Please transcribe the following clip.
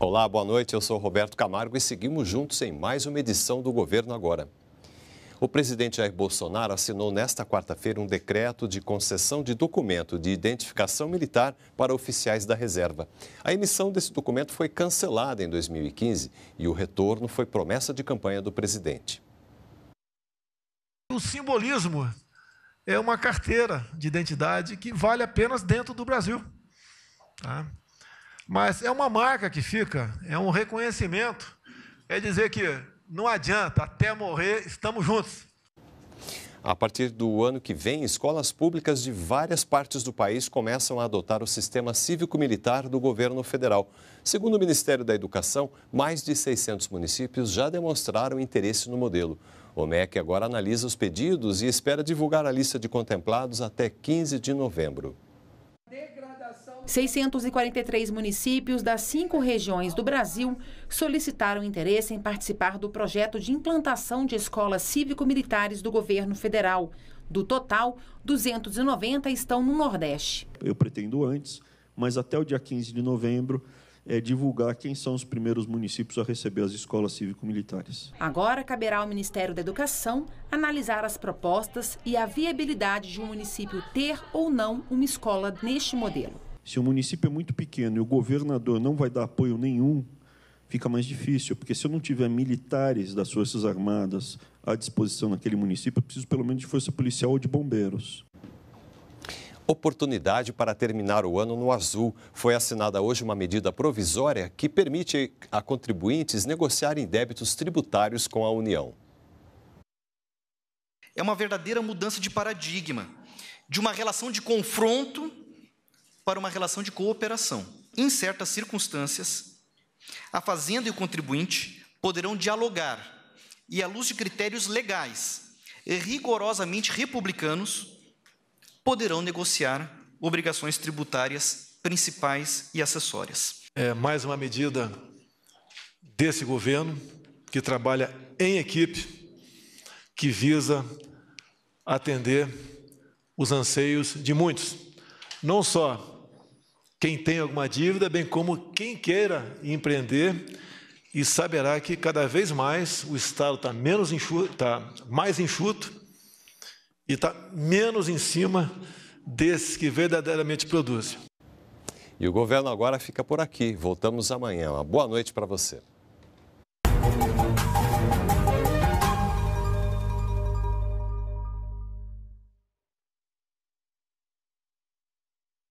Olá, boa noite. Eu sou Roberto Camargo e seguimos juntos em mais uma edição do Governo Agora. O presidente Jair Bolsonaro assinou nesta quarta-feira um decreto de concessão de documento de identificação militar para oficiais da reserva. A emissão desse documento foi cancelada em 2015 e o retorno foi promessa de campanha do presidente. O simbolismo é uma carteira de identidade que vale apenas dentro do Brasil. Tá? Mas é uma marca que fica, é um reconhecimento, é dizer que não adianta, até morrer estamos juntos. A partir do ano que vem, escolas públicas de várias partes do país começam a adotar o sistema cívico-militar do governo federal. Segundo o Ministério da Educação, mais de 600 municípios já demonstraram interesse no modelo. O MEC agora analisa os pedidos e espera divulgar a lista de contemplados até 15 de novembro. 643 municípios das cinco regiões do Brasil solicitaram interesse em participar do projeto de implantação de escolas cívico-militares do governo federal. Do total, 290 estão no Nordeste. Eu pretendo antes, mas até o dia 15 de novembro, é, divulgar quem são os primeiros municípios a receber as escolas cívico-militares. Agora caberá ao Ministério da Educação analisar as propostas e a viabilidade de um município ter ou não uma escola neste modelo. Se o município é muito pequeno e o governador não vai dar apoio nenhum, fica mais difícil, porque se eu não tiver militares das Forças Armadas à disposição naquele município, eu preciso pelo menos de força policial ou de bombeiros. Oportunidade para terminar o ano no azul. Foi assinada hoje uma medida provisória que permite a contribuintes negociarem débitos tributários com a União. É uma verdadeira mudança de paradigma, de uma relação de confronto para uma relação de cooperação. Em certas circunstâncias, a fazenda e o contribuinte poderão dialogar e, à luz de critérios legais e rigorosamente republicanos, poderão negociar obrigações tributárias principais e acessórias. É mais uma medida desse governo que trabalha em equipe, que visa atender os anseios de muitos, não só quem tem alguma dívida, bem como quem queira empreender, e saberá que cada vez mais o Estado está menos enxuto, está mais enxuto e está menos em cima desses que verdadeiramente produzem. E o governo agora fica por aqui. Voltamos amanhã. Uma boa noite para você.